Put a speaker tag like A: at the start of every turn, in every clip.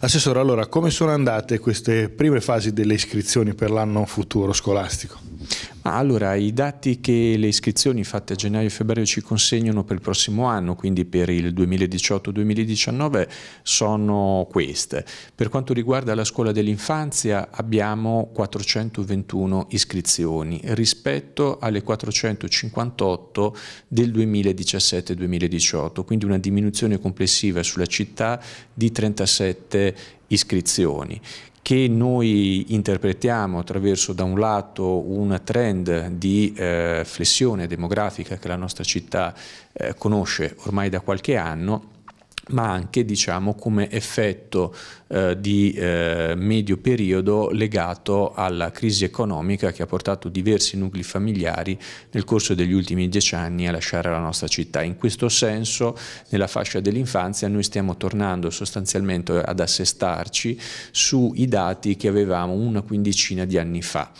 A: Assessore, allora come sono andate queste prime fasi delle iscrizioni per l'anno futuro scolastico? Allora, i dati che le iscrizioni fatte a gennaio e febbraio ci consegnano per il prossimo anno, quindi per il 2018-2019, sono queste. Per quanto riguarda la scuola dell'infanzia abbiamo 421 iscrizioni rispetto alle 458 del 2017-2018, quindi una diminuzione complessiva sulla città di 37 iscrizioni iscrizioni che noi interpretiamo attraverso da un lato un trend di eh, flessione demografica che la nostra città eh, conosce ormai da qualche anno ma anche diciamo, come effetto eh, di eh, medio periodo legato alla crisi economica che ha portato diversi nuclei familiari nel corso degli ultimi dieci anni a lasciare la nostra città. In questo senso nella fascia dell'infanzia noi stiamo tornando sostanzialmente ad assestarci sui dati che avevamo una quindicina di anni fa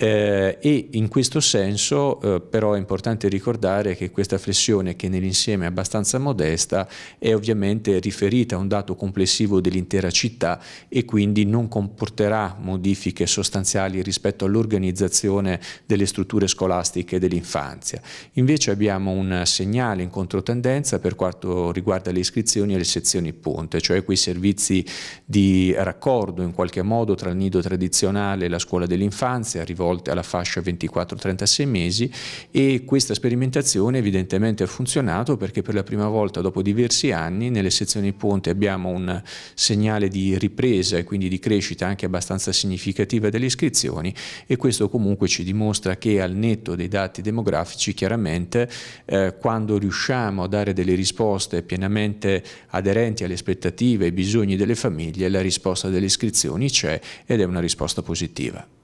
A: eh, e in questo senso eh, però è importante ricordare che questa flessione che nell'insieme è abbastanza modesta è ovviamente riferita a un dato complessivo dell'intera città e quindi non comporterà modifiche sostanziali rispetto all'organizzazione delle strutture scolastiche dell'infanzia. Invece abbiamo un segnale in controtendenza per quanto riguarda le iscrizioni alle sezioni ponte, cioè quei servizi di raccordo in qualche modo tra il nido tradizionale e la scuola dell'infanzia rivolti volte alla fascia 24-36 mesi e questa sperimentazione evidentemente ha funzionato perché per la prima volta dopo diversi anni nelle sezioni ponte abbiamo un segnale di ripresa e quindi di crescita anche abbastanza significativa delle iscrizioni e questo comunque ci dimostra che al netto dei dati demografici chiaramente eh, quando riusciamo a dare delle risposte pienamente aderenti alle aspettative e ai bisogni delle famiglie la risposta delle iscrizioni c'è ed è una risposta positiva.